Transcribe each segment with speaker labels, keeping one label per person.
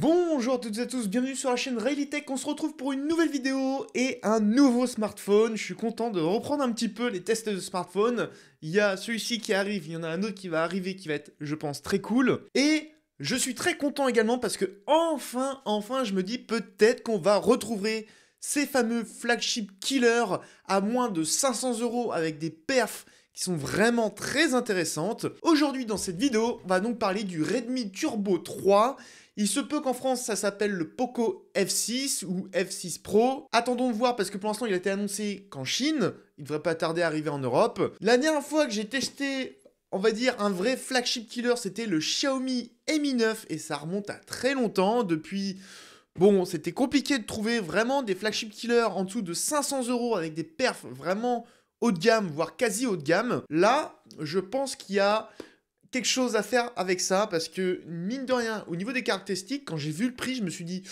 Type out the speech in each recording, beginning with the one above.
Speaker 1: Bonjour à toutes et à tous, bienvenue sur la chaîne Realitech, on se retrouve pour une nouvelle vidéo et un nouveau smartphone. Je suis content de reprendre un petit peu les tests de smartphone. Il y a celui-ci qui arrive, il y en a un autre qui va arriver qui va être, je pense, très cool. Et je suis très content également parce que enfin, enfin, je me dis peut-être qu'on va retrouver ces fameux flagship killers à moins de 500 euros avec des perfs qui sont vraiment très intéressantes. Aujourd'hui dans cette vidéo, on va donc parler du Redmi Turbo 3 il se peut qu'en France, ça s'appelle le Poco F6 ou F6 Pro. Attendons de voir parce que pour l'instant, il a été annoncé qu'en Chine. Il devrait pas tarder à arriver en Europe. La dernière fois que j'ai testé on va dire un vrai flagship killer, c'était le Xiaomi Mi 9 et ça remonte à très longtemps depuis Bon, c'était compliqué de trouver vraiment des flagship killers en dessous de 500 euros avec des perfs vraiment haut de gamme, voire quasi haut de gamme. Là, je pense qu'il y a quelque chose à faire avec ça parce que mine de rien, au niveau des caractéristiques, quand j'ai vu le prix, je me suis dit,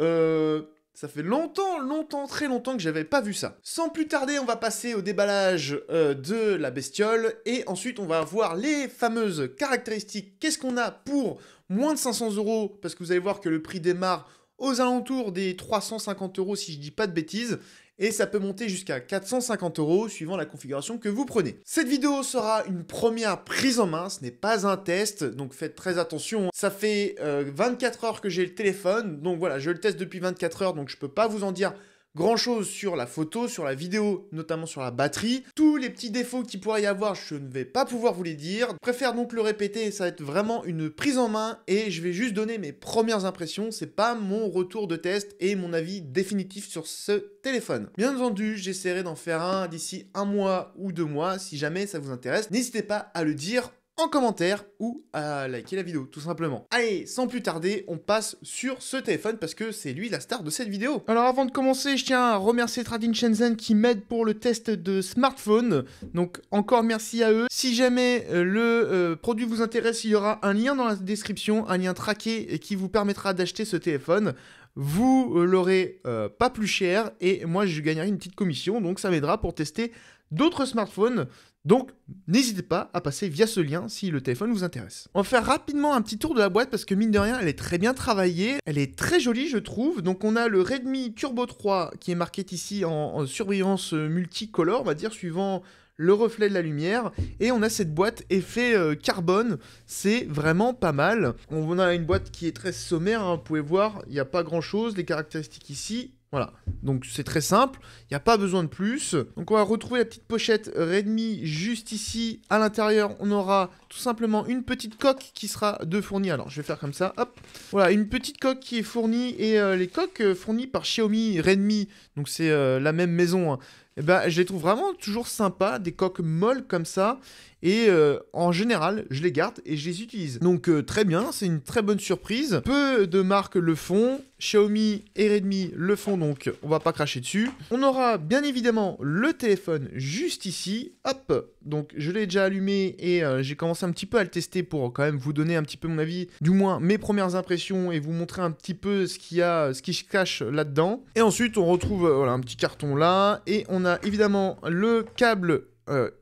Speaker 1: euh, ça fait longtemps, longtemps, très longtemps que j'avais pas vu ça. Sans plus tarder, on va passer au déballage euh, de la bestiole et ensuite on va voir les fameuses caractéristiques. Qu'est-ce qu'on a pour moins de 500 euros Parce que vous allez voir que le prix démarre aux alentours des 350 euros si je dis pas de bêtises, et ça peut monter jusqu'à 450 euros suivant la configuration que vous prenez. Cette vidéo sera une première prise en main, ce n'est pas un test, donc faites très attention. Hein. Ça fait 24 euh, heures que j'ai le téléphone, donc voilà, je le teste depuis 24 heures, donc je peux pas vous en dire grand chose sur la photo, sur la vidéo, notamment sur la batterie. Tous les petits défauts qu'il pourrait y avoir, je ne vais pas pouvoir vous les dire. Je préfère donc le répéter, ça va être vraiment une prise en main et je vais juste donner mes premières impressions. C'est pas mon retour de test et mon avis définitif sur ce téléphone. Bien entendu, j'essaierai d'en faire un d'ici un mois ou deux mois si jamais ça vous intéresse. N'hésitez pas à le dire en commentaire ou à liker la vidéo tout simplement. Allez, sans plus tarder, on passe sur ce téléphone parce que c'est lui la star de cette vidéo. Alors avant de commencer, je tiens à remercier Tradin Shenzhen qui m'aide pour le test de smartphone. Donc encore merci à eux. Si jamais euh, le euh, produit vous intéresse, il y aura un lien dans la description, un lien traqué qui vous permettra d'acheter ce téléphone vous euh, l'aurez pas plus cher et moi je gagnerai une petite commission donc ça m'aidera pour tester d'autres smartphones. Donc n'hésitez pas à passer via ce lien si le téléphone vous intéresse. On va faire rapidement un petit tour de la boîte parce que mine de rien elle est très bien travaillée, elle est très jolie je trouve. Donc on a le Redmi Turbo 3 qui est marqué ici en, surveillance multicolore, on va dire suivant le reflet de la lumière, et on a cette boîte effet euh, carbone, c'est vraiment pas mal. On a une boîte qui est très sommaire, hein. vous pouvez voir, il n'y a pas grand chose, les caractéristiques ici, voilà, donc c'est très simple, il n'y a pas besoin de plus. Donc on va retrouver la petite pochette Redmi juste ici. À l'intérieur, on aura tout simplement une petite coque qui sera de fournie. Alors je vais faire comme ça, hop. Voilà, une petite coque qui est fournie et euh, les coques euh, fournies par Xiaomi, Redmi, donc c'est euh, la même maison. Hein. Eh ben, je les trouve vraiment toujours sympas, des coques molles comme ça. Et euh, en général, je les garde et je les utilise. Donc euh, très bien, c'est une très bonne surprise. Peu de marques le font. Xiaomi et Redmi le font donc on va pas cracher dessus. On aura bien évidemment le téléphone juste ici. Hop Donc je l'ai déjà allumé et euh, j'ai commencé un petit peu à le tester pour quand même vous donner un petit peu mon avis, du moins mes premières impressions et vous montrer un petit peu ce qu'il y a, ce qui se cache là-dedans. Et ensuite on retrouve un petit carton là et on a évidemment le câble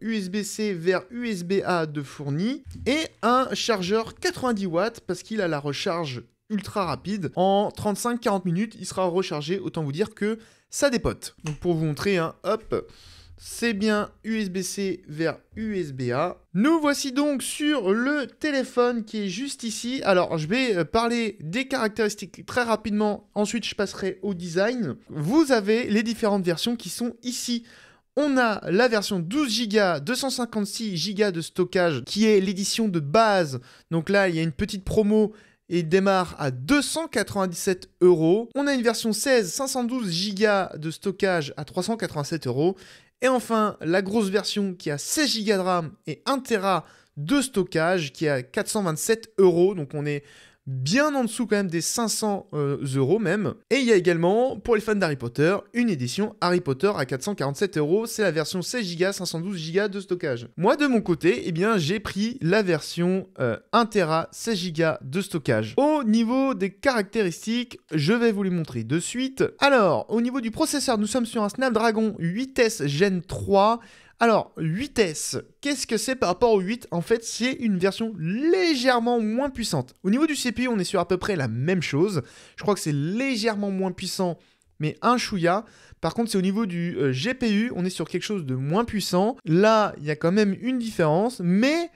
Speaker 1: USB-C euh, vers USB-A de fourni et un chargeur 90 watts parce qu'il a la recharge ultra rapide. En 35-40 minutes, il sera rechargé. Autant vous dire que ça dépote. Donc pour vous montrer, un hein, hop, c'est bien USB-C vers USB-A. Nous voici donc sur le téléphone qui est juste ici. Alors, je vais euh, parler des caractéristiques très rapidement. Ensuite, je passerai au design. Vous avez les différentes versions qui sont ici. On a la version 12 Go, 256 Go de stockage, qui est l'édition de base. Donc là, il y a une petite promo et démarre à 297 euros. On a une version 16 512 Go de stockage à 387 euros. Et enfin, la grosse version qui a 16 Go de RAM et 1 Tera de stockage qui est à 427 euros. Donc on est bien en dessous quand même des 500 euh, euros même. Et il y a également, pour les fans d'Harry Potter, une édition Harry Potter à 447 euros. C'est la version 16 Go, 512 Go de stockage. Moi, de mon côté, eh bien, j'ai pris la version 1 euh, Tera 16 Go de stockage. Au niveau des caractéristiques, je vais vous les montrer de suite. Alors, au niveau du processeur, nous sommes sur un Snapdragon 8S Gen 3 alors, 8S, qu'est-ce que c'est par rapport au 8 En fait, c'est une version légèrement moins puissante. Au niveau du CPU, on est sur à peu près la même chose. Je crois que c'est légèrement moins puissant, mais un chouïa. Par contre, c'est au niveau du euh, GPU, on est sur quelque chose de moins puissant. Là, il y a quand même une différence, mais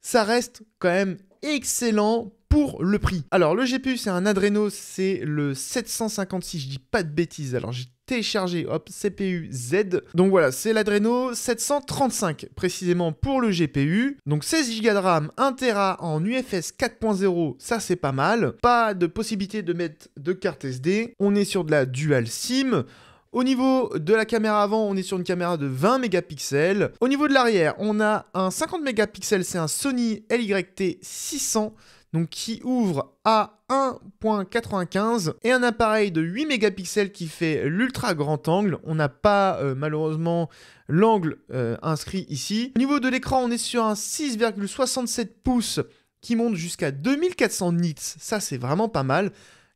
Speaker 1: ça reste quand même excellent pour le prix. Alors, le GPU, c'est un Adreno, c'est le 756, je dis pas de bêtises. Alors, j'ai téléchargé, hop, CPU Z. Donc voilà, c'est l'Adreno 735 précisément pour le GPU. Donc 16 Go de RAM, 1 Tera en UFS 4.0, ça c'est pas mal. Pas de possibilité de mettre de carte SD. On est sur de la dual SIM. Au niveau de la caméra avant, on est sur une caméra de 20 mégapixels. Au niveau de l'arrière, on a un 50 mégapixels, c'est un Sony LYT 600 donc qui ouvre à 1.95 et un appareil de 8 mégapixels qui fait l'ultra grand angle. On n'a pas euh, malheureusement l'angle euh, inscrit ici. Au niveau de l'écran, on est sur un 6,67 pouces qui monte jusqu'à 2400 nits. Ça, c'est vraiment pas mal.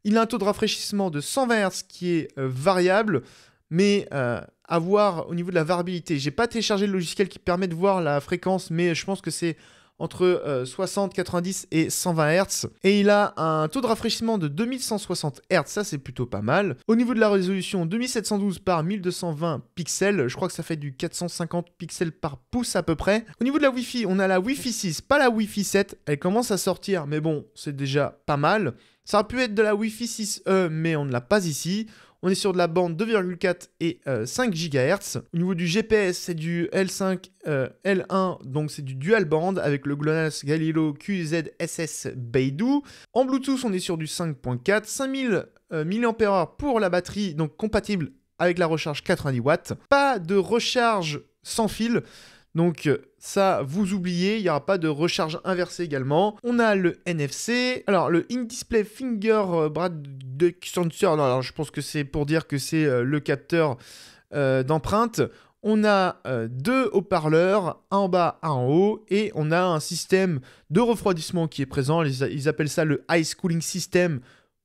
Speaker 1: Il a un taux de rafraîchissement de 120 Hz qui est euh, variable, mais à voir au niveau de la variabilité. J'ai pas téléchargé le logiciel qui permet de voir la fréquence, mais je pense que c'est entre 60, euh, 90 et 120 Hz. Et il a un taux de rafraîchissement de 2160 Hz, ça c'est plutôt pas mal. Au niveau de la résolution, 2712 par 1220 pixels, je crois que ça fait du 450 pixels par pouce à peu près. Au niveau de la Wi-Fi, on a la Wi-Fi 6, pas la Wi-Fi 7. Elle commence à sortir, mais bon, c'est déjà pas mal. Ça aurait pu être de la Wi-Fi 6E, mais on ne l'a pas ici on est sur de la bande 2,4 et 5 euh, GHz. Au niveau du GPS, c'est du L5, euh, L1, donc c'est du dual band avec le GLONASS Galileo QZSS Beidou. En Bluetooth, on est sur du 5.4, 5000 mAh pour la batterie, donc compatible avec la recharge 90 watts. Pas de recharge sans fil, donc euh, ça vous oubliez, il n'y aura pas de recharge inversée également. On a le NFC, alors le In-Display Finger euh, Brad Sensor, non, alors je pense que c'est pour dire que c'est euh, le capteur euh, d'empreinte. On a deux haut-parleurs, un en bas, un en haut, et on a un système de refroidissement qui est présent. Ils, ils appellent ça le Ice Cooling System,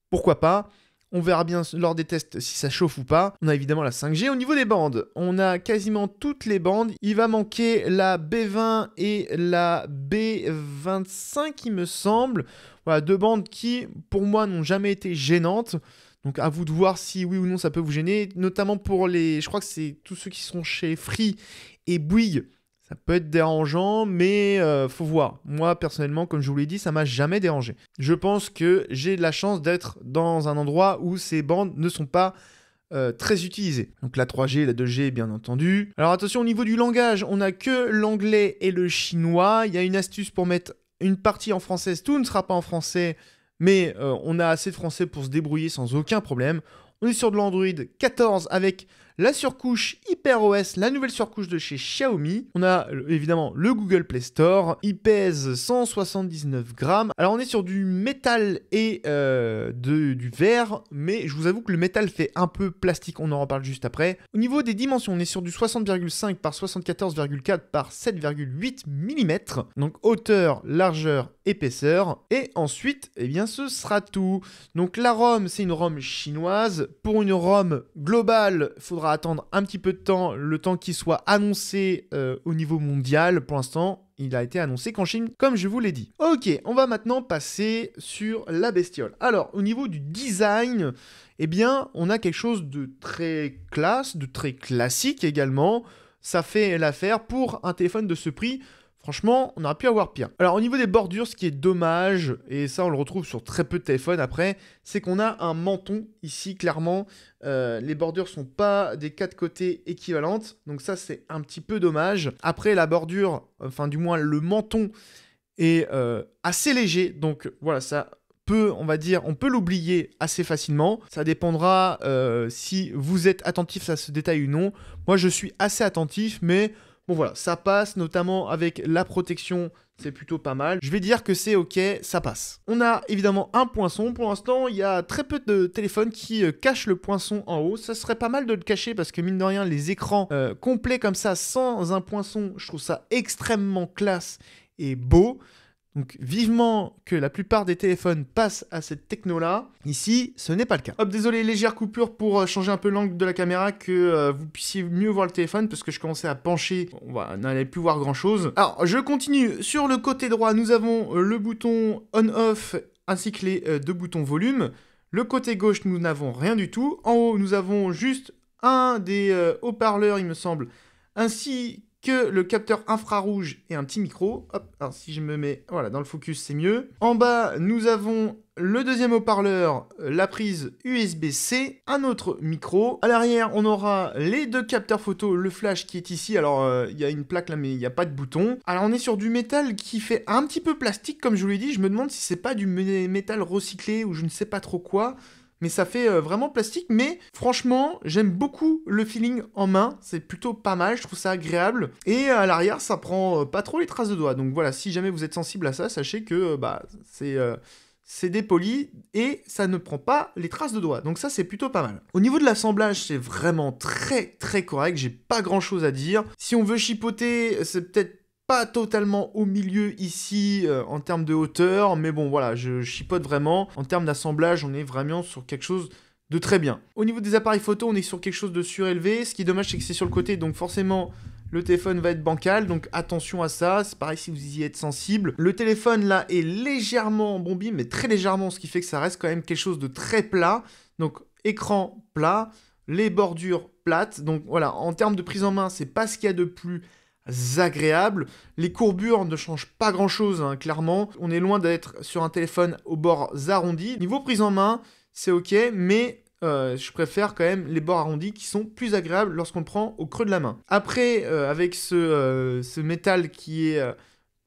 Speaker 1: pourquoi pas. On verra bien lors des tests si ça chauffe ou pas. On a évidemment la 5G. Au niveau des bandes, on a quasiment toutes les bandes. Il va manquer la B20 et la B25, il me semble. Voilà, deux bandes qui, pour moi, n'ont jamais été gênantes. Donc à vous de voir si oui ou non ça peut vous gêner, notamment pour les, je crois que c'est tous ceux qui sont chez Free et Bouygues ça peut être dérangeant, mais euh, faut voir. Moi, personnellement, comme je vous l'ai dit, ça m'a jamais dérangé. Je pense que j'ai de la chance d'être dans un endroit où ces bandes ne sont pas euh, très utilisées. Donc la 3G, la 2G, bien entendu. Alors attention, au niveau du langage, on n'a que l'anglais et le chinois. Il y a une astuce pour mettre une partie en français. Tout ne sera pas en français, mais euh, on a assez de français pour se débrouiller sans aucun problème. On est sur de l'Android 14 avec la surcouche HyperOS, la nouvelle surcouche de chez Xiaomi. On a euh, évidemment le Google Play Store. Il pèse 179 grammes. Alors on est sur du métal et euh, du verre, mais je vous avoue que le métal fait un peu plastique. On en reparle juste après. Au niveau des dimensions, on est sur du 60,5 par 74,4 par 7,8 mm. Donc hauteur, largeur, épaisseur. Et ensuite, eh bien ce sera tout. Donc la ROM, c'est une ROM chinoise. Pour une ROM globale, faudra attendre un petit peu de temps, le temps qu'il soit annoncé euh, au niveau mondial. Pour l'instant, il a été annoncé qu'en Chine, comme je vous l'ai dit. Ok, on va maintenant passer sur la bestiole. Alors, au niveau du design, eh bien, on a quelque chose de très classe, de très classique également. Ça fait l'affaire pour un téléphone de ce prix. Franchement, on aurait pu avoir pire. Alors au niveau des bordures, ce qui est dommage, et ça on le retrouve sur très peu de téléphones après, c'est qu'on a un menton ici clairement. Euh, les bordures sont pas des quatre côtés équivalentes, donc ça c'est un petit peu dommage. Après la bordure, enfin du moins le menton est euh, assez léger, donc voilà ça peut, on va dire, on peut l'oublier assez facilement. Ça dépendra euh, si vous êtes attentif à ce détail ou non. Moi je suis assez attentif, mais Bon voilà, ça passe, notamment avec la protection, c'est plutôt pas mal. Je vais dire que c'est ok, ça passe. On a évidemment un poinçon. Pour l'instant, il y a très peu de téléphones qui euh, cachent le poinçon en haut. Ça serait pas mal de le cacher parce que mine de rien, les écrans euh, complets comme ça, sans un poinçon, je trouve ça extrêmement classe et beau. Donc vivement que la plupart des téléphones passent à cette techno-là. Ici, ce n'est pas le cas. Hop, désolé, légère coupure pour euh, changer un peu l'angle de la caméra, que euh, vous puissiez mieux voir le téléphone, parce que je commençais à pencher, on n'allait plus voir grand-chose. Alors, je continue. Sur le côté droit, nous avons euh, le bouton on-off, ainsi que les deux boutons volume. Le côté gauche, nous n'avons rien du tout. En haut, nous avons juste un des haut-parleurs, il me semble, ainsi que le capteur infrarouge et un petit micro. Hop, alors si je me mets voilà, dans le focus, c'est mieux. En bas, nous avons le deuxième haut-parleur, la prise USB-C, un autre micro. À l'arrière, on aura les deux capteurs photo, le flash qui est ici. Alors, euh, il y a une plaque là, mais il n'y a pas de bouton. Alors, on est sur du métal qui fait un petit peu plastique, comme je vous l'ai dit. Je me demande si c'est pas du métal recyclé ou je ne sais pas trop quoi mais ça fait euh, vraiment plastique. Mais franchement, j'aime beaucoup le feeling en main. C'est plutôt pas mal, je trouve ça agréable. Et à l'arrière, ça prend euh, pas trop les traces de doigts. Donc voilà, si jamais vous êtes sensible à ça, sachez que euh, bah, c'est... c'est dépoli et ça ne prend pas les traces de doigts. Donc ça, c'est plutôt pas mal. Au niveau de l'assemblage, c'est vraiment très très correct. J'ai pas grand chose à dire. Si on veut chipoter, c'est peut-être pas totalement au milieu ici euh, en termes de hauteur, mais bon voilà, je chipote vraiment. En termes d'assemblage, on est vraiment sur quelque chose de très bien. Au niveau des appareils photo, on est sur quelque chose de surélevé. Ce qui est dommage, c'est que c'est sur le côté, donc forcément, le téléphone va être bancal, donc attention à ça, c'est pareil si vous y êtes sensible. Le téléphone là est légèrement bombé, mais très légèrement, ce qui fait que ça reste quand même quelque chose de très plat. Donc écran plat, les bordures plates, donc voilà, en termes de prise en main, c'est pas ce qu'il y a de plus agréables. Les courbures ne changent pas grand chose, hein, clairement. On est loin d'être sur un téléphone aux bords arrondis. Niveau prise en main, c'est ok, mais euh, je préfère quand même les bords arrondis qui sont plus agréables lorsqu'on le prend au creux de la main. Après, euh, avec euh, ce, métal qui est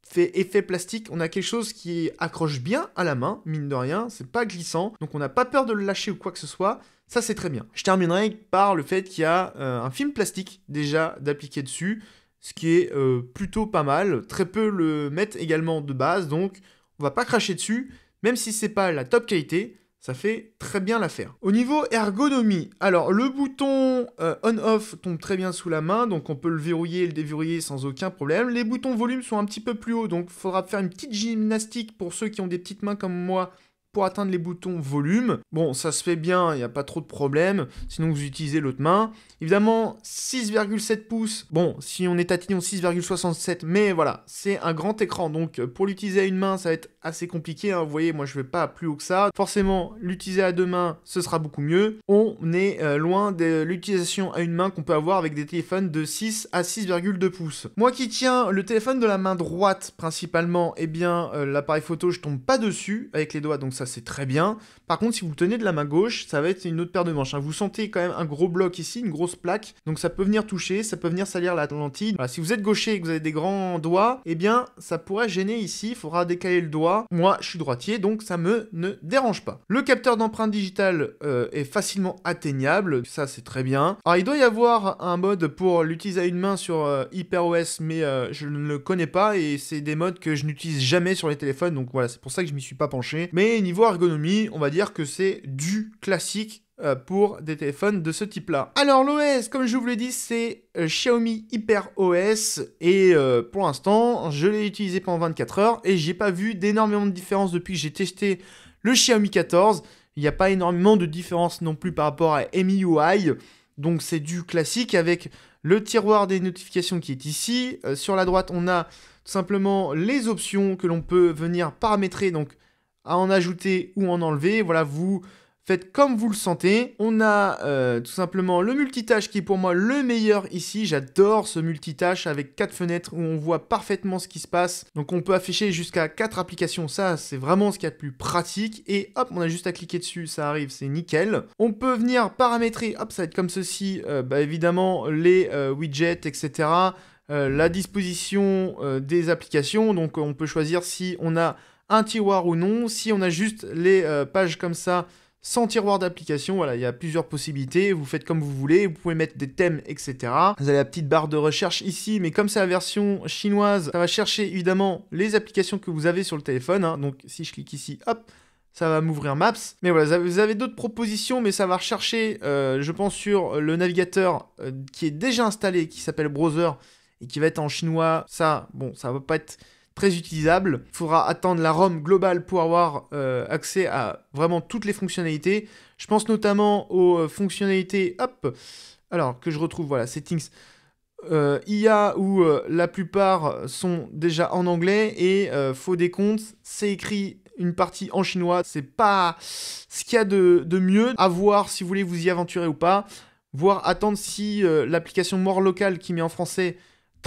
Speaker 1: fait effet plastique, on a quelque chose qui accroche bien à la main, mine de rien, c'est pas glissant, donc on n'a pas peur de le lâcher ou quoi que ce soit. Ça, c'est très bien. Je terminerai par le fait qu'il y a un film plastique déjà d'appliquer dessus ce qui est euh, plutôt pas mal. Très peu le mettent également de base, donc on va pas cracher dessus. Même si c'est pas la top qualité, ça fait très bien l'affaire. Au niveau ergonomie, alors le bouton euh, on-off tombe très bien sous la main, donc on peut le verrouiller et le déverrouiller sans aucun problème. Les boutons volume sont un petit peu plus hauts, donc il faudra faire une petite gymnastique pour ceux qui ont des petites mains comme moi pour atteindre les boutons volume. Bon, ça se fait bien, il n'y a pas trop de problème, sinon vous utilisez l'autre main. Évidemment, 6,7 pouces, bon, si on est tignon 6,67, mais voilà, c'est un grand écran, donc euh, pour l'utiliser à une main, ça va être assez compliqué, hein. vous voyez, moi je vais pas plus haut que ça. Forcément, l'utiliser à deux mains, ce sera beaucoup mieux. On est euh, loin de l'utilisation à une main qu'on peut avoir avec des téléphones de 6 à 6,2 pouces. Moi qui tiens le téléphone de la main droite principalement, eh bien, euh, l'appareil photo, je tombe pas dessus avec les doigts, donc ça c'est très bien. Par contre, si vous le tenez de la main gauche, ça va être une autre paire de manches. Hein. Vous sentez quand même un gros bloc ici, une grosse plaque, donc ça peut venir toucher, ça peut venir salir la lentille. si vous êtes gaucher et que vous avez des grands doigts, eh bien ça pourrait gêner ici, il faudra décaler le doigt. Moi, je suis droitier, donc ça me ne dérange pas. Le capteur d'empreinte digitale euh, est facilement atteignable, ça c'est très bien. Alors il doit y avoir un mode pour l'utiliser à une main sur euh, HyperOS, mais euh, je ne le connais pas et c'est des modes que je n'utilise jamais sur les téléphones, donc voilà, c'est pour ça que je m'y suis pas penché. Mais niveau ergonomie, on va dire que c'est du classique euh, pour des téléphones de ce type-là. Alors l'OS, comme je vous l'ai dit, c'est euh, Xiaomi Hyper OS et euh, pour l'instant, je l'ai utilisé pendant 24 heures et j'ai pas vu d'énormément de différence depuis que j'ai testé le Xiaomi 14. Il n'y a pas énormément de différence non plus par rapport à MIUI. Donc c'est du classique avec le tiroir des notifications qui est ici. sur la droite, on a tout simplement les options que l'on peut venir paramétrer. Donc à en ajouter ou en enlever. Voilà, vous faites comme vous le sentez. On a euh, tout simplement le multitâche qui est pour moi le meilleur ici. J'adore ce multitâche avec quatre fenêtres où on voit parfaitement ce qui se passe. Donc on peut afficher jusqu'à quatre applications. Ça, c'est vraiment ce qu'il est de plus pratique. Et hop, on a juste à cliquer dessus, ça arrive, c'est nickel. On peut venir paramétrer, hop, ça va être comme ceci, euh, bah, évidemment, les euh, widgets, etc. la disposition des applications. Donc on peut choisir si on a un tiroir ou non. Si on a juste les euh, pages comme ça, sans tiroir d'application, voilà, il y a plusieurs possibilités, vous faites comme vous voulez, vous pouvez mettre des thèmes, etc. Vous avez la petite barre de recherche ici, mais comme c'est la version chinoise, ça va chercher évidemment les applications que vous avez sur le téléphone, hein. donc si je clique ici, hop, ça va m'ouvrir Maps. Mais voilà, vous avez d'autres propositions, mais ça va rechercher, euh, je pense, sur le navigateur euh, qui est déjà installé, qui s'appelle Browser, et qui va être en chinois. Ça, bon, ça va pas être utilisable. Il faudra attendre la ROM globale pour avoir euh, accès à vraiment toutes les fonctionnalités. Je pense notamment aux euh, fonctionnalités, hop, alors que je retrouve, voilà, settings. Euh, IA où euh, la plupart sont déjà en anglais et faut faux des comptes, c'est écrit une partie en chinois, c'est pas ce qu'il y a de, mieux à voir si vous voulez vous y aventurer ou pas, voir attendre si l'application mort locale qui met en français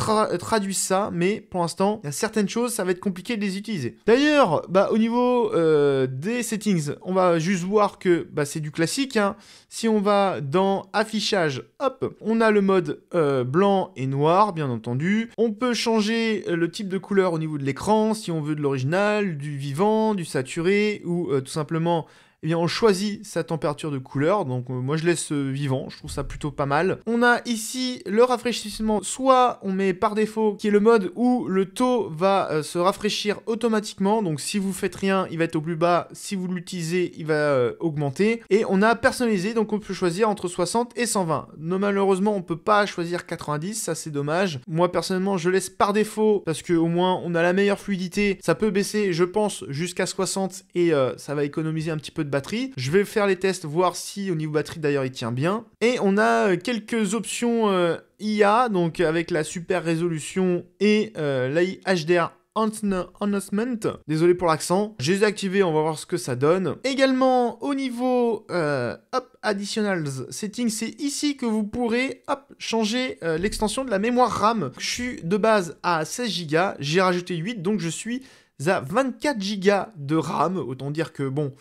Speaker 1: euh, traduisent ça, mais pour l'instant, il y a certaines choses, ça va être compliqué de les utiliser. D'ailleurs, bah, au niveau euh, des settings, on va juste voir que bah, c'est du classique. Hein. Si on va dans affichage, hop, on a le mode euh, blanc et noir, bien entendu. On peut changer le type de couleur au niveau de l'écran, si on veut de l'original, du vivant, du saturé, ou tout simplement eh bien on choisit sa température de couleur. Donc euh, moi je laisse euh, vivant, je trouve ça plutôt pas mal. On a ici le rafraîchissement, soit on met par défaut qui est le mode où le taux va euh, se rafraîchir automatiquement. Donc si vous faites rien, il va être au plus bas, si vous l'utilisez, il va augmenter. Et on a personnalisé, donc on peut choisir entre 60 et 120. Non, malheureusement on peut pas choisir 90, ça c'est dommage. Moi personnellement je laisse par défaut parce qu'au moins on a la meilleure fluidité. Ça peut baisser je pense jusqu'à 60 et ça va économiser un petit peu de batterie. Je vais faire les tests, voir si au niveau batterie d'ailleurs il tient bien. Et on a euh, quelques options euh, IA, donc avec la super résolution et euh, l'AI HDR Announcement. Désolé pour l'accent. Je les ai on va voir ce que ça donne. Également, au niveau euh, hop, Additionals Settings, c'est ici que vous pourrez hop, changer euh, l'extension de la mémoire RAM. Je suis de base à 16 Go, j'ai rajouté 8, donc je suis à 24 Go de RAM. Autant dire que, bon,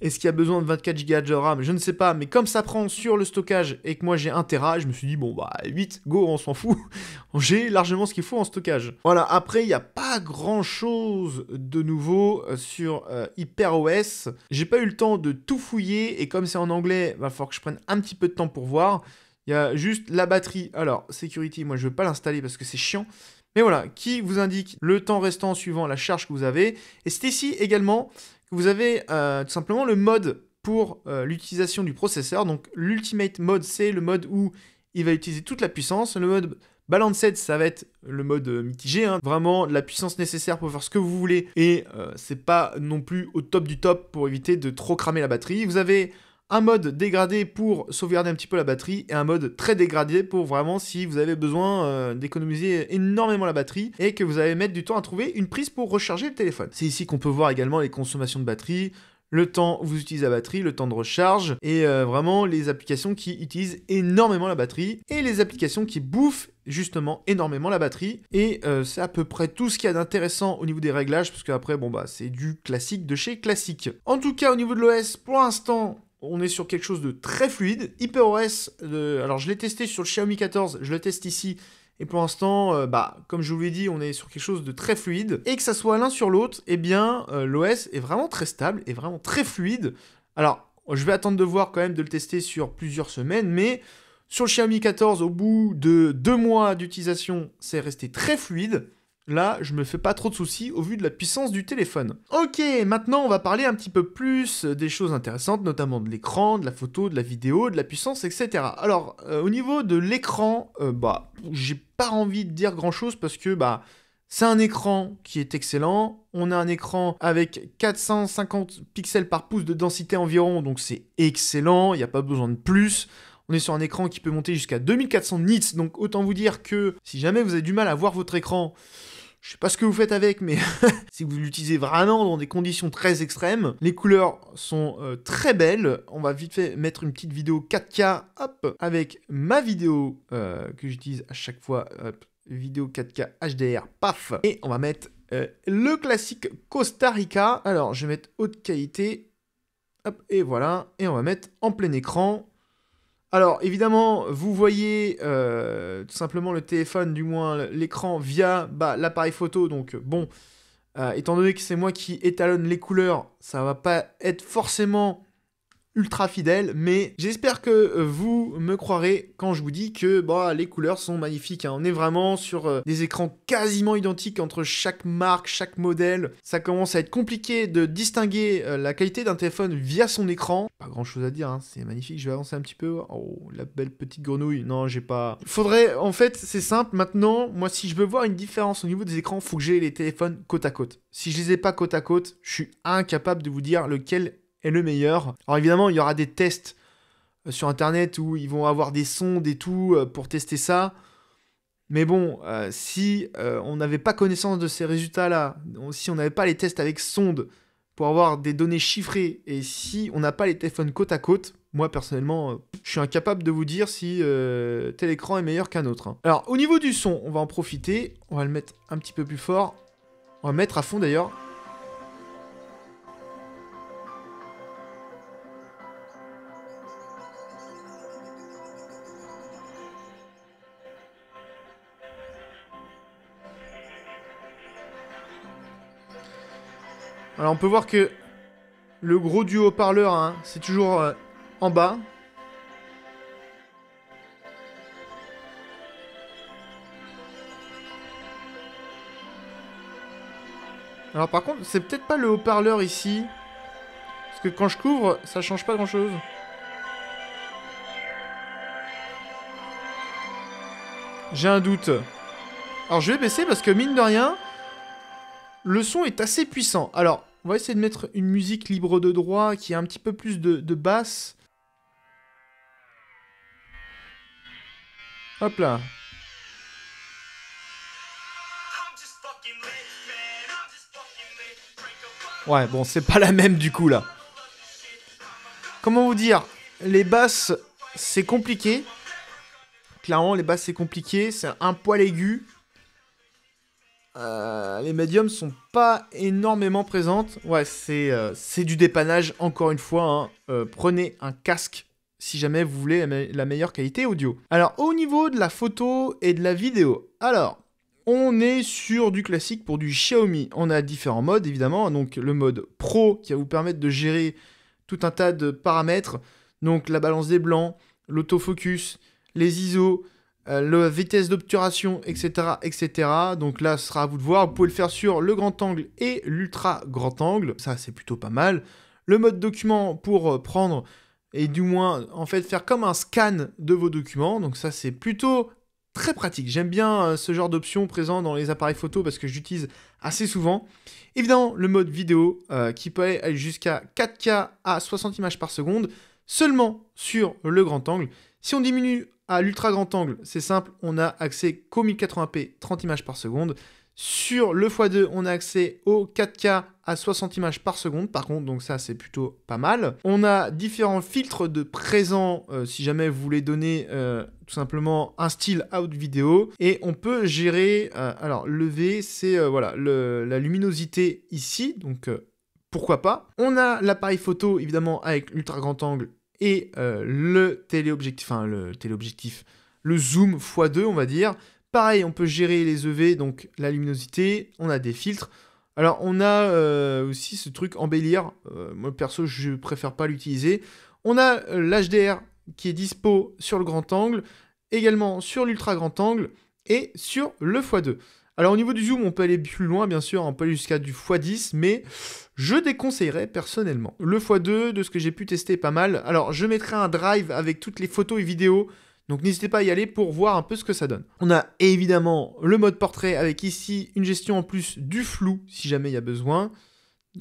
Speaker 1: est-ce qu'il y a besoin de 24 Go de RAM Je ne sais pas, mais comme ça prend sur le stockage et que moi j'ai 1 Tera, je me suis dit, bon bah 8, go, on s'en fout. j'ai largement ce qu'il faut en stockage. Voilà, après, il n'y a pas grand chose de nouveau euh, sur HyperOS. Euh, HyperOS. J'ai pas eu le temps de tout fouiller et comme c'est en anglais, il va falloir que je prenne un petit peu de temps pour voir. Il y a juste la batterie. Alors, security, moi je ne veux pas l'installer parce que c'est chiant. Mais voilà, qui vous indique le temps restant suivant la charge que vous avez. Et c'est ici également vous avez euh, tout simplement le mode pour euh, l'utilisation du processeur. Donc l'ultimate mode, c'est le mode où il va utiliser toute la puissance. Le mode balanced, ça va être le mode euh, mitigé, hein. vraiment la puissance nécessaire pour faire ce que vous voulez. Et c'est pas non plus au top du top pour éviter de trop cramer la batterie. Vous avez un mode dégradé pour sauvegarder un petit peu la batterie et un mode très dégradé pour vraiment si vous avez besoin euh, d'économiser énormément la batterie et que vous allez mettre du temps à trouver une prise pour recharger le téléphone. C'est ici qu'on peut voir également les consommations de batterie, le temps où vous utilisez la batterie, le temps de recharge, et euh, vraiment les applications qui utilisent énormément la batterie, et les applications qui bouffent justement énormément la batterie. Et euh, c'est à peu près tout ce qu'il y a d'intéressant au niveau des réglages, parce après bon bah c'est du classique de chez classique. En tout cas, au niveau de l'OS, pour l'instant, on est sur quelque chose de très fluide. HyperOS, euh, alors je l'ai testé sur le Xiaomi 14, je le teste ici. Et pour l'instant, euh, bah, comme je vous l'ai dit, on est sur quelque chose de très fluide. Et que ça soit l'un sur l'autre, eh bien, euh, l'OS est vraiment très stable et vraiment très fluide. Alors, je vais attendre de voir quand même de le tester sur plusieurs semaines, mais sur le Xiaomi 14, au bout de deux mois d'utilisation, c'est resté très fluide. Là, je me fais pas trop de soucis au vu de la puissance du téléphone. Ok, maintenant on va parler un petit peu plus des choses intéressantes, notamment de l'écran, de la photo, de la vidéo, de la puissance, etc. Alors, euh, au niveau de l'écran, euh, bah, j'ai pas envie de dire grand chose parce que, bah, c'est un écran qui est excellent. On a un écran avec 450 pixels par pouce de densité environ, donc c'est excellent, il n'y a pas besoin de plus. On est sur un écran qui peut monter jusqu'à 2400 nits, donc autant vous dire que si jamais vous avez du mal à voir votre écran, je sais pas ce que vous faites avec, mais si vous l'utilisez vraiment dans des conditions très extrêmes, les couleurs sont euh, très belles. On va vite fait mettre une petite vidéo 4K, avec ma vidéo euh, que j'utilise à chaque fois, vidéo 4K HDR, paf. Et on va mettre euh, le classique Costa Rica. Alors, je vais mettre haute qualité, hop, et voilà. Et on va mettre en plein écran. Alors évidemment, vous voyez euh, tout simplement le téléphone, du moins l'écran, via bah, l'appareil photo. Donc bon, euh, étant donné que c'est moi qui étalonne les couleurs, ça va pas être forcément ultra fidèle, mais j'espère que euh, vous me croirez quand je vous dis que bah, les couleurs sont magnifiques. Hein. On est vraiment sur euh, des écrans quasiment identiques entre chaque marque, chaque modèle. Ça commence à être compliqué de distinguer euh, la qualité d'un téléphone via son écran. Pas grand chose à dire, hein. c'est magnifique. Je vais avancer un petit peu. Oh, la belle petite grenouille. Non, j'ai pas. Faudrait, en fait, c'est simple. Maintenant, moi, si je veux voir une différence au niveau des écrans, faut que j'ai les téléphones côte à côte. Si je les ai pas côte à côte, je suis incapable de vous dire lequel le meilleur. Alors évidemment, il y aura des tests euh, sur Internet où ils vont avoir des sondes et tout euh, pour tester ça. Mais bon, euh, si on n'avait pas connaissance de ces résultats-là, si on n'avait pas les tests avec sondes pour avoir des données chiffrées, et si on n'a pas les téléphones côte à côte, moi personnellement, je suis incapable de vous dire si tel écran est meilleur qu'un autre. Hein. Alors au niveau du son, on va en profiter, on va le mettre un petit peu plus fort, on va mettre à fond d'ailleurs. Alors, on peut voir que le gros du haut-parleur, hein, c'est toujours euh, en bas. Alors par contre, c'est peut-être pas le haut-parleur ici. Parce que quand je couvre, ça change pas grand-chose. J'ai un doute. Alors je vais baisser parce que mine de rien, le son est assez puissant. Alors, on va essayer de mettre une musique libre de droit qui a un petit peu plus de, basse. Hop là. Ouais, bon, c'est pas la même du coup là. Comment vous dire Les basses, c'est compliqué. Clairement, les basses, c'est compliqué. C'est un poil aigu. Euh, les médiums sont pas énormément présentes. Ouais, c'est euh, du dépannage, encore une fois. Hein. Euh, prenez un casque si jamais vous voulez la, la meilleure qualité audio. Alors, au niveau de la photo et de la vidéo, alors, on est sur du classique pour du Xiaomi. On a différents modes, évidemment. Donc, le mode Pro qui va vous permettre de gérer tout un tas de paramètres. Donc, la balance des blancs, l'autofocus, les ISO, euh, la vitesse d'obturation, etc., etc. Donc là, ce sera à vous de voir. Vous pouvez le faire sur le grand angle et l'ultra grand angle. Ça, c'est plutôt pas mal. Le mode document pour euh, prendre et du moins, en fait, faire comme un scan de vos documents. Donc ça, c'est plutôt très pratique. J'aime bien euh, ce genre d'option présent dans les appareils photo parce que j'utilise assez souvent. Évidemment, le mode vidéo qui peut aller jusqu'à 4K à 60 images par seconde seulement sur le grand angle. Si on diminue à l'ultra grand angle, c'est simple, on a accès qu'au 1080p 30 images par seconde. Sur le x2, on a accès au 4K à 60 images par seconde, par contre, donc ça c'est plutôt pas mal. On a différents filtres de présent euh, si jamais vous voulez donner euh, tout simplement un style out vidéo. Et on peut gérer, euh, alors alors V, c'est voilà la luminosité ici, donc pourquoi pas. On a l'appareil photo évidemment avec l'ultra grand angle et euh, le téléobjectif, enfin le téléobjectif, le zoom x2 on va dire. Pareil, on peut gérer les EV, donc la luminosité, on a des filtres. Alors on a euh, aussi ce truc embellir, euh, moi perso je préfère pas l'utiliser. On a l'HDR qui est dispo sur le grand angle, également sur l'ultra grand angle et sur le x2. Alors au niveau du zoom, on peut aller plus loin, bien sûr, on peut aller jusqu'à du x10, mais je déconseillerais personnellement. Le x2, de ce que j'ai pu tester, pas mal. Alors je mettrai un drive avec toutes les photos et vidéos donc n'hésitez pas à y aller pour voir un peu ce que ça donne. On a évidemment le mode portrait avec ici une gestion en plus du flou si jamais il y a besoin.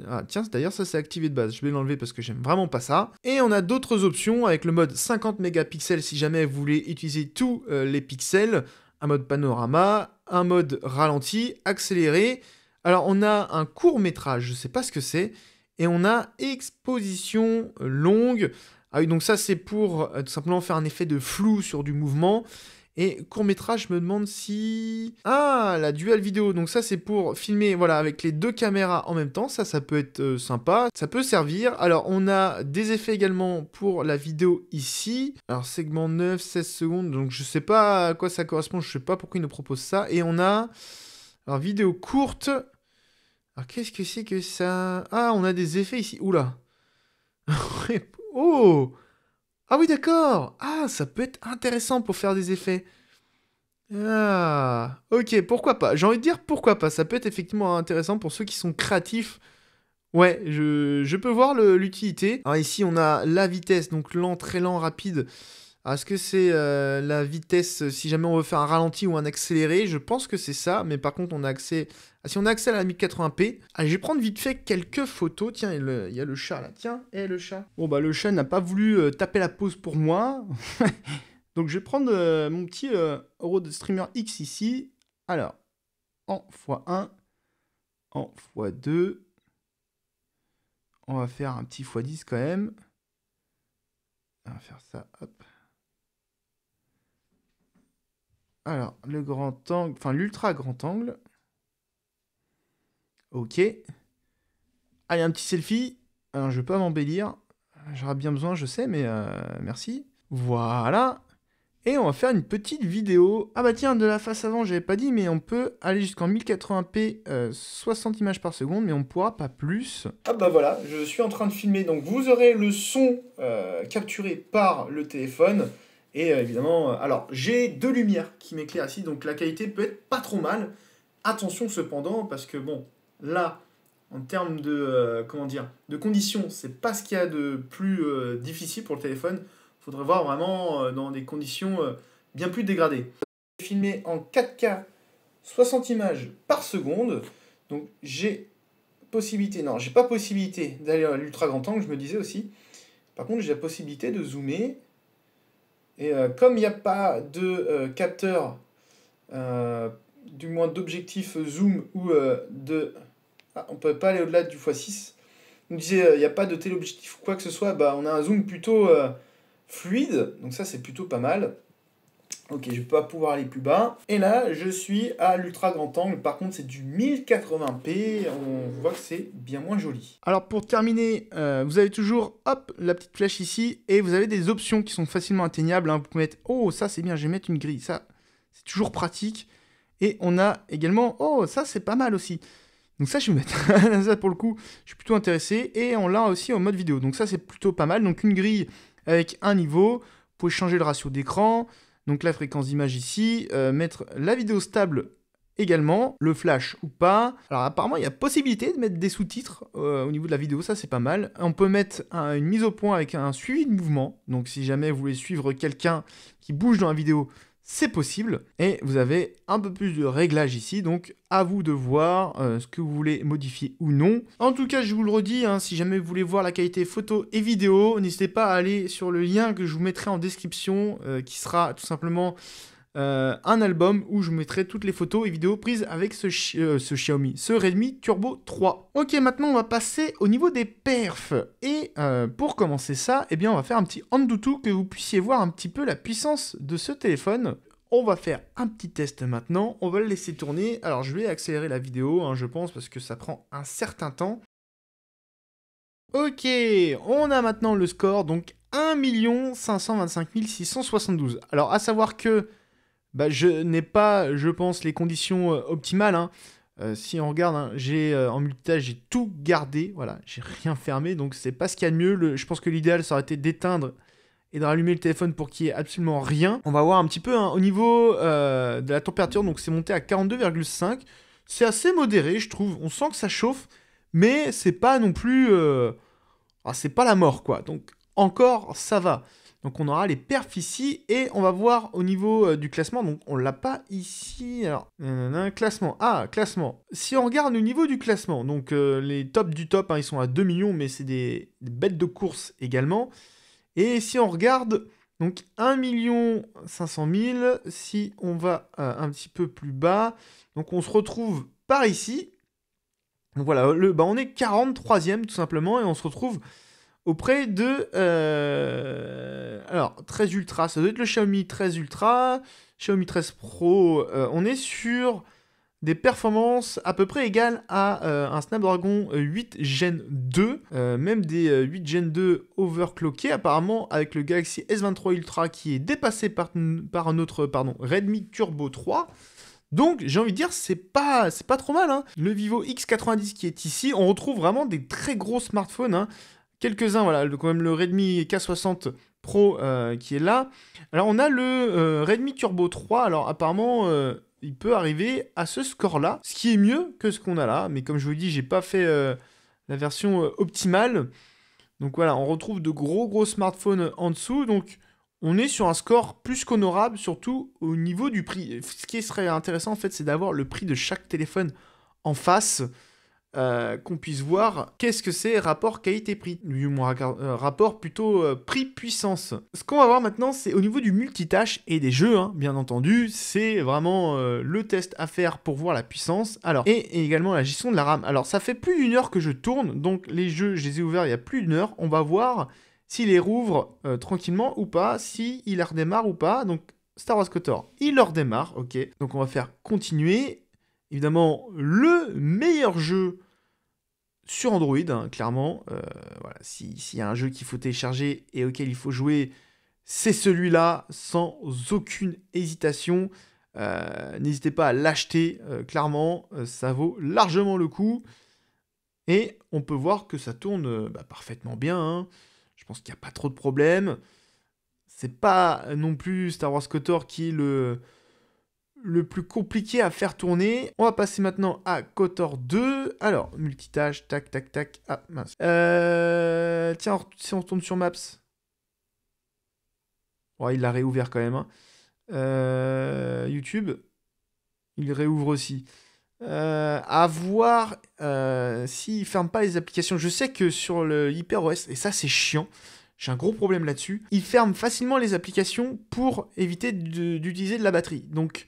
Speaker 1: Ah, tiens, d'ailleurs ça c'est activé de base, je vais l'enlever parce que j'aime vraiment pas ça. Et on a d'autres options avec le mode 50 mégapixels si jamais vous voulez utiliser tous euh, les pixels, un mode panorama, un mode ralenti, accéléré. Alors on a un court métrage, je ne sais pas ce que c'est, et on a exposition longue. Ah donc ça c'est pour euh, tout simplement faire un effet de flou sur du mouvement. Et court métrage, je me demande si... Ah, la dual vidéo, donc ça c'est pour filmer voilà, avec les deux caméras en même temps, ça ça peut être euh, sympa, ça peut servir. Alors on a des effets également pour la vidéo ici. Alors segment 9, 16 secondes, donc je sais pas à quoi ça correspond, je ne sais pas pourquoi ils nous proposent ça. Et on a... Alors vidéo courte. Alors qu'est-ce que c'est que ça Ah, on a des effets ici. Oula. oh ah oui, d'accord. Ah, ça peut être intéressant pour faire des effets. Ah, ok, pourquoi pas. J'ai envie de dire pourquoi pas. Ça peut être effectivement intéressant pour ceux qui sont créatifs. Ouais, je, je peux voir l'utilité. Ici, on a la vitesse, donc lent, très lent, rapide. Est-ce que c'est euh, la vitesse, euh, si jamais on veut faire un ralenti ou un accéléré Je pense que c'est ça, mais par contre, on a accès. si on a accès à la 1080p, allez, je vais prendre vite fait quelques photos. Tiens, il, y a le chat là. Tiens, hé, le chat. Bon, bah, le chat n'a pas voulu euh, taper la pause pour moi. Donc, je vais prendre mon petit euro de streamer X ici. Alors, en x1, en x2. On va faire un petit x10 quand même. On va faire ça, hop. Alors, le grand angle, enfin l'ultra grand angle. Ok. Allez, un petit selfie. Alors, euh, je vais pas m'embellir. J'aurais bien besoin, je sais, mais euh, merci. Voilà. Et on va faire une petite vidéo. Ah bah tiens, de la face avant, n'avais pas dit, mais on peut aller jusqu'en 1080p, 60 euh, images par seconde, mais on pourra pas plus. Ah bah voilà, je suis en train de filmer, donc vous aurez le son capturé par le téléphone. Et euh, évidemment, euh, alors j'ai deux lumières qui m'éclairent ici, donc la qualité peut être pas trop mal. Attention cependant, parce que bon, là, en termes de euh, comment dire de conditions, c'est pas ce qu'il y a de plus difficile pour le téléphone. Faudrait voir vraiment dans des conditions bien plus dégradées. Filmé en 4K, 60 images par seconde, donc j'ai possibilité, non, j'ai pas possibilité d'aller à l'ultra grand angle, je me disais aussi. Par contre, j'ai la possibilité de zoomer et euh, comme il n'y a pas de euh, capteur, euh, du moins d'objectif zoom ou de... Ah, on ne peut pas aller au-delà du x6. On il n'y a pas de téléobjectif ou quoi que ce soit, bah, on a un zoom plutôt fluide, donc ça c'est plutôt pas mal. Ok, je ne vais pas pouvoir aller plus bas. Et là, je suis à l'ultra grand angle. Par contre, c'est du 1080p. On voit que c'est bien moins joli. Alors pour terminer, euh, vous avez toujours hop la petite flèche ici et vous avez des options qui sont facilement atteignables. Hein. Vous pouvez mettre oh ça c'est bien, je vais mettre une grille. Ça c'est toujours pratique. Et on a également oh ça c'est pas mal aussi. Donc ça je vais mettre ça pour le coup, je suis plutôt intéressé. Et on l'a aussi en mode vidéo. Donc ça c'est plutôt pas mal. Donc une grille avec un niveau. Vous pouvez changer le ratio d'écran donc la fréquence d'image ici, euh, mettre la vidéo stable également, le flash ou pas. Alors apparemment il y a possibilité de mettre des sous-titres euh, au niveau de la vidéo, ça c'est pas mal. On peut mettre une mise au point avec un suivi de mouvement, donc si jamais vous voulez suivre quelqu'un qui bouge dans la vidéo, c'est possible. Et vous avez un peu plus de réglages ici, donc à vous de voir euh, ce que vous voulez modifier ou non. En tout cas, je vous le redis, hein, si jamais vous voulez voir la qualité photo et vidéo, n'hésitez pas à aller sur le lien que je vous mettrai en description, euh, qui sera tout simplement euh, un album où je mettrai toutes les photos et vidéos prises avec ce, euh, ce, Xiaomi, ce Redmi Turbo 3. Ok, maintenant on va passer au niveau des perfs. Et euh, pour commencer ça, eh bien on va faire un petit Andutu que vous puissiez voir un petit peu la puissance de ce téléphone. On va faire un petit test maintenant, on va le laisser tourner. Alors je vais accélérer la vidéo, hein, je pense, parce que ça prend un certain temps. Ok, on a maintenant le score, donc 1 525 672. Alors à savoir que bah, je n'ai pas, je pense, les conditions euh, optimales. Hein. Euh, si on regarde, hein, j'ai euh, en multitâche, j'ai tout gardé, voilà, j'ai rien fermé, donc c'est pas ce qu'il y a de mieux. je pense que l'idéal, ça aurait été d'éteindre et de rallumer le téléphone pour qu'il y ait absolument rien. On va voir un petit peu hein, au niveau de la température, donc c'est monté à 42,5. C'est assez modéré, je trouve. On sent que ça chauffe, mais c'est pas non plus, ah, c'est pas la mort, quoi. Donc encore, ça va. Donc on aura les perfs ici et on va voir au niveau euh, du classement. Donc on l'a pas ici. Alors, un classement. Ah, classement. Si on regarde au niveau du classement, donc euh, les tops du top, hein, ils sont à 2 millions, mais c'est des, bêtes de course également. Et si on regarde donc 1 500 000, si on va euh, un petit peu plus bas, donc on se retrouve par ici. Donc voilà, le, bah on est 43e tout simplement et on se retrouve auprès de... Euh, alors, 13 Ultra, ça doit être le Xiaomi 13 Ultra, Xiaomi 13 Pro, euh, on est sur des performances à peu près égales à euh, un Snapdragon 8 Gen 2, même des 8 Gen 2 overclockés apparemment avec le Galaxy S23 Ultra qui est dépassé par, par autre, pardon, Redmi Turbo 3. Donc j'ai envie de dire c'est pas c'est pas trop mal. Hein. Le Vivo X90 qui est ici, on retrouve vraiment des très gros smartphones. Hein quelques-uns, voilà, quand même le Redmi K60 Pro euh, qui est là. Alors on a le euh, Redmi Turbo 3, alors apparemment euh, il peut arriver à ce score-là, ce qui est mieux que ce qu'on a là, mais comme je vous dis, j'ai pas fait la version optimale. Donc voilà, on retrouve de gros gros smartphones en dessous, donc on est sur un score plus qu'honorable, surtout au niveau du prix. Ce qui serait intéressant en fait, c'est d'avoir le prix de chaque téléphone en face. Euh, qu'on puisse voir qu'est-ce que c'est rapport qualité-prix, lui moins euh, rapport plutôt euh, prix-puissance. Ce qu'on va voir maintenant, c'est au niveau du multitâche et des jeux, hein, bien entendu, c'est vraiment le test à faire pour voir la puissance. Alors, et, également la gestion de la RAM. Alors, ça fait plus d'une heure que je tourne, donc les jeux, je les ai ouverts il y a plus d'une heure. On va voir s'il les rouvre tranquillement ou pas, s'il si les redémarre ou pas. Donc, Star Wars Cotor, il leur démarre, ok. Donc on va faire continuer. Évidemment, le meilleur jeu sur Android, hein, clairement. Euh, voilà, S'il y a un jeu qu'il faut télécharger et auquel il faut jouer, c'est celui-là, sans aucune hésitation. Euh, n'hésitez pas à l'acheter, euh, clairement, ça vaut largement le coup. Et on peut voir que ça tourne bah, parfaitement bien. Hein. Je pense qu'il n'y a pas trop de problèmes. C'est pas non plus Star Wars Kotor qui le, le plus compliqué à faire tourner. On va passer maintenant à Cotor 2. Alors, multitâche, tac, tac, tac. Ah, mince. Euh, tiens, si on retourne sur Maps. Ouais, il l'a réouvert quand même. Hein. Euh, YouTube. Il réouvre aussi. Euh, à voir euh, ne ferme pas les applications. Je sais que sur le HyperOS, et ça c'est chiant, j'ai un gros problème là-dessus, Il ferme facilement les applications pour éviter d'utiliser de la batterie. Donc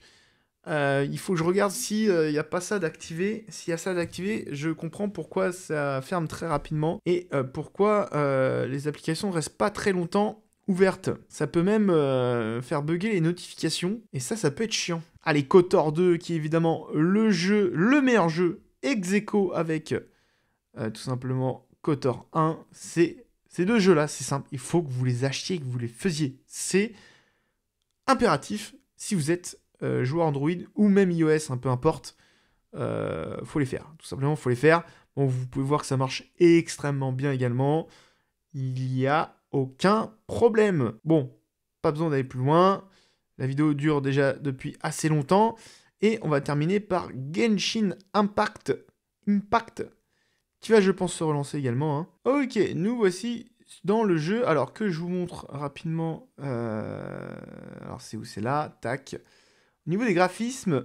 Speaker 1: euh, il faut que je regarde s'il n'y euh, a pas ça d'activé. S'il y a ça d'activer, je comprends pourquoi ça ferme très rapidement et euh, pourquoi les applications ne restent pas très longtemps ouvertes. Ça peut même faire bugger les notifications et ça, ça peut être chiant. Allez, Cotor 2 qui est évidemment le jeu, le meilleur jeu ex avec tout simplement Cotor 1. C'est ces deux jeux-là, c'est simple. Il faut que vous les achetiez, que vous les faisiez. C'est impératif si vous êtes euh, joueur Android ou même iOS, un peu importe, euh, faut les faire. Tout simplement, faut les faire. vous pouvez voir que ça marche extrêmement bien également. Il n'y a aucun problème. Bon, pas besoin d'aller plus loin. La vidéo dure déjà depuis assez longtemps. Et on va terminer par Genshin Impact. Impact. Qui va, je pense, se relancer également. Hein. Ok, nous voici dans le jeu. Alors que je vous montre rapidement. Euh, alors c'est où c'est là Tac niveau des graphismes,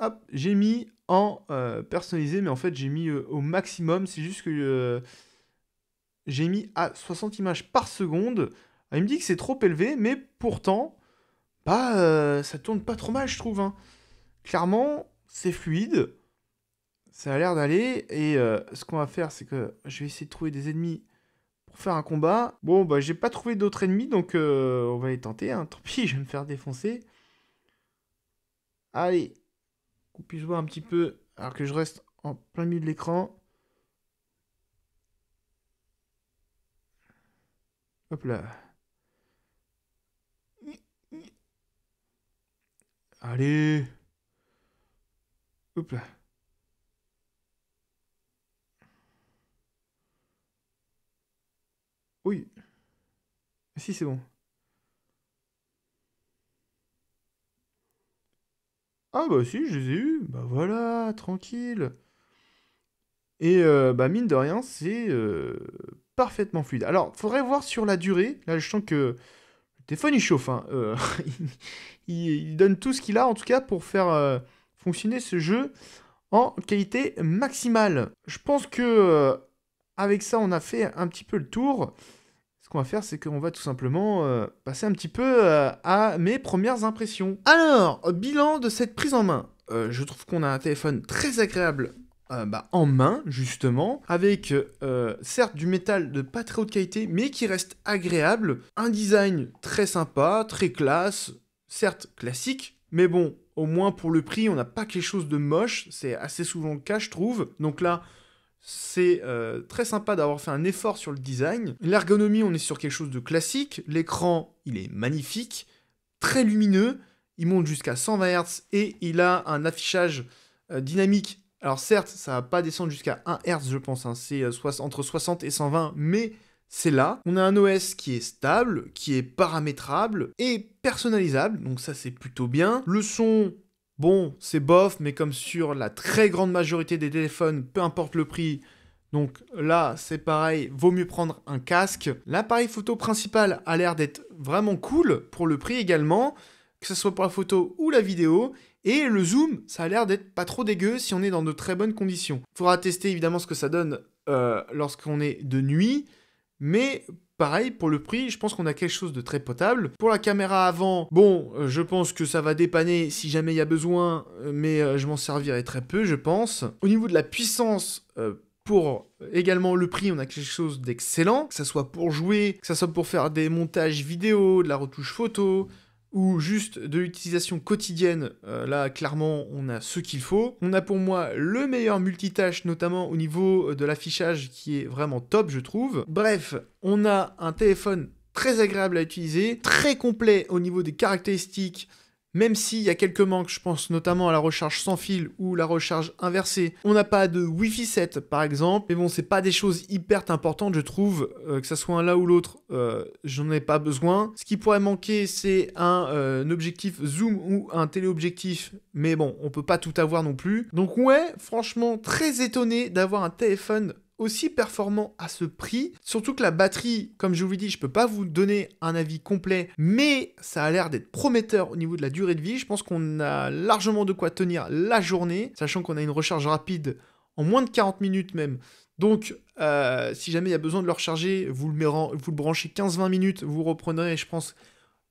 Speaker 1: hop, j'ai mis en euh, personnalisé, mais en fait j'ai mis euh, au maximum. C'est juste que euh, j'ai mis à 60 images par seconde. Ah, il me dit que c'est trop élevé, mais pourtant, bah, ça tourne pas trop mal, je trouve. Hein. Clairement, c'est fluide. Ça a l'air d'aller. Et ce qu'on va faire, c'est que je vais essayer de trouver des ennemis pour faire un combat. Bon, bah, j'ai pas trouvé d'autres ennemis, donc on va les tenter. Hein. Tant pis, je vais me faire défoncer. Allez, qu'on puisse voir un petit peu, alors que je reste en plein milieu de l'écran. Hop là. Allez. Hop là. Oui. Si, c'est bon. Ah bah si, je les ai eu, Bah voilà, tranquille. Et euh, bah mine de rien, c'est euh, parfaitement fluide. Alors, faudrait voir sur la durée. Là, je sens que le téléphone il chauffe. Hein. Euh, il, il, donne tout ce qu'il a en tout cas pour faire fonctionner ce jeu en qualité maximale. Je pense que avec ça, on a fait un petit peu le tour ce qu'on va faire, c'est qu'on va tout simplement euh, passer un petit peu euh, à mes premières impressions. Alors, euh, bilan de cette prise en main. je trouve qu'on a un téléphone très agréable bah, en main, justement, avec certes du métal de pas très haute qualité, mais qui reste agréable. Un design très sympa, très classe, certes classique, mais bon, au moins pour le prix, on n'a pas quelque chose de moche. C'est assez souvent le cas, je trouve. Donc là, c'est euh, très sympa d'avoir fait un effort sur le design. L'ergonomie, on est sur quelque chose de classique. L'écran, il est magnifique, très lumineux. Il monte jusqu'à 120 Hz et il a un affichage euh, dynamique. Alors certes, ça va pas descendre jusqu'à 1 Hz, je pense. Hein. C'est euh, entre 60 et 120, mais c'est là. On a un OS qui est stable, qui est paramétrable et personnalisable. Donc ça, c'est plutôt bien. Le son, bon, c'est bof, mais comme sur la très grande majorité des téléphones, peu importe le prix, donc là, c'est pareil, vaut mieux prendre un casque. L'appareil photo principal a l'air d'être vraiment cool pour le prix également, que ce soit pour la photo ou la vidéo. Et le zoom, ça a l'air d'être pas trop dégueu si on est dans de très bonnes conditions. Faudra tester évidemment ce que ça donne euh, lorsqu'on est de nuit, mais Pareil, pour le prix, je pense qu'on a quelque chose de très potable. Pour la caméra avant, bon, euh, je pense que ça va dépanner si jamais il y a besoin, euh, mais euh, je m'en servirai très peu, je pense. Au niveau de la puissance, pour également le prix, on a quelque chose d'excellent, que ça soit pour jouer, que ça soit pour faire des montages vidéo, de la retouche photo, ou juste de l'utilisation quotidienne, euh, là clairement on a ce qu'il faut. On a pour moi le meilleur multitâche, notamment au niveau euh, de l'affichage qui est vraiment top je trouve. Bref, on a un téléphone très agréable à utiliser, très complet au niveau des caractéristiques, même s'il y a quelques manques, je pense notamment à la recharge sans fil ou la recharge inversée. On n'a pas de Wi-Fi 7 par exemple, mais bon, c'est pas des choses hyper importantes, je trouve. Euh, que ça soit un là ou l'autre, euh, j'en ai pas besoin. Ce qui pourrait manquer, c'est un, euh, objectif zoom ou un téléobjectif, mais bon, on peut pas tout avoir non plus. Donc, ouais, franchement, très étonné d'avoir un téléphone aussi performant à ce prix. Surtout que la batterie, comme je vous l'ai dit, je peux pas vous donner un avis complet, mais ça a l'air d'être prometteur au niveau de la durée de vie. Je pense qu'on a largement de quoi tenir la journée, sachant qu'on a une recharge rapide en moins de 40 minutes même. Donc, euh, si jamais il y a besoin de le recharger, vous le, branchez 15-20 minutes, vous reprenez, je pense,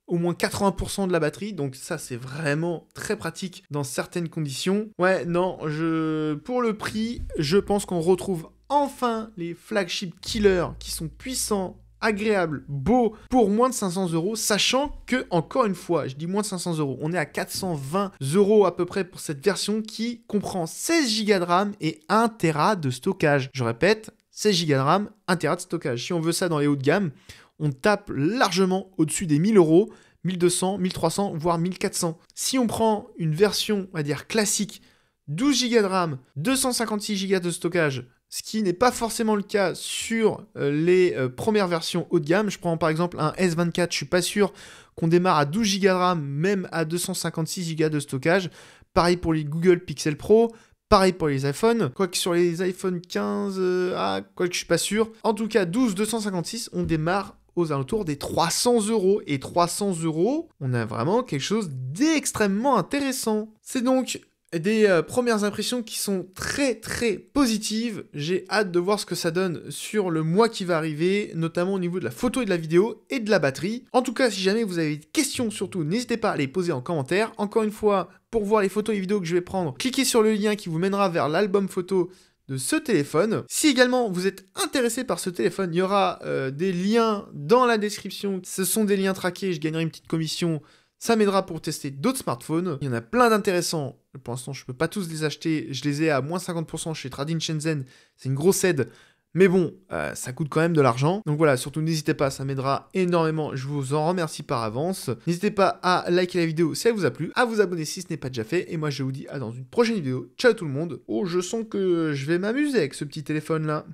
Speaker 1: au moins 80% de la batterie. Donc ça, c'est vraiment très pratique dans certaines conditions. Ouais, non, je... pour le prix, je pense qu'on retrouve enfin les flagship killers qui sont puissants, agréables, beaux pour moins de 500 euros, sachant que, encore une fois, je dis moins de 500 euros, on est à 420 euros à peu près pour cette version qui comprend 16 Go de RAM et 1 Tera de stockage. Je répète, 16 Go de RAM, 1 Tera de stockage. Si on veut ça dans les hauts de gamme, on tape largement au-dessus des 1000 euros. 1200, 1300, voire 1400. Si on prend une version, on va dire classique, 12 Go de RAM, 256 Go de stockage, ce qui n'est pas forcément le cas sur euh, les euh, premières versions haut de gamme. Je prends par exemple un S24, je suis pas sûr qu'on démarre à 12 Go de RAM, même à 256 Go de stockage. Pareil pour les Google Pixel Pro, Pareil pour les iPhones, quoique sur les iPhone 15, euh, ah, quoique je suis pas sûr. En tout cas, 12 256, on démarre aux alentours des 300 euros. Et 300 euros, on a vraiment quelque chose d'extrêmement intéressant. C'est donc des euh, premières impressions qui sont très très positives. J'ai hâte de voir ce que ça donne sur le mois qui va arriver, notamment au niveau de la photo et de la vidéo et de la batterie. En tout cas, si jamais vous avez des questions, surtout n'hésitez pas à les poser en commentaire. Encore une fois, pour voir les photos et vidéos que je vais prendre, cliquez sur le lien qui vous mènera vers l'album photo de ce téléphone. Si également vous êtes intéressé par ce téléphone, il y aura euh, des liens dans la description. Ce sont des liens traqués, je gagnerai une petite commission. Ça m'aidera pour tester d'autres smartphones. Il y en a plein d'intéressants pour l'instant, je ne peux pas tous les acheter. Je les ai à moins 50% chez Tradin Shenzhen. C'est une grosse aide. Mais bon, euh, ça coûte quand même de l'argent. Donc voilà, surtout n'hésitez pas, ça m'aidera énormément. Je vous en remercie par avance. N'hésitez pas à liker la vidéo si elle vous a plu, à vous abonner si ce n'est pas déjà fait. Et moi, je vous dis à dans une prochaine vidéo. Ciao tout le monde. Oh, je sens que je vais m'amuser avec ce petit téléphone là.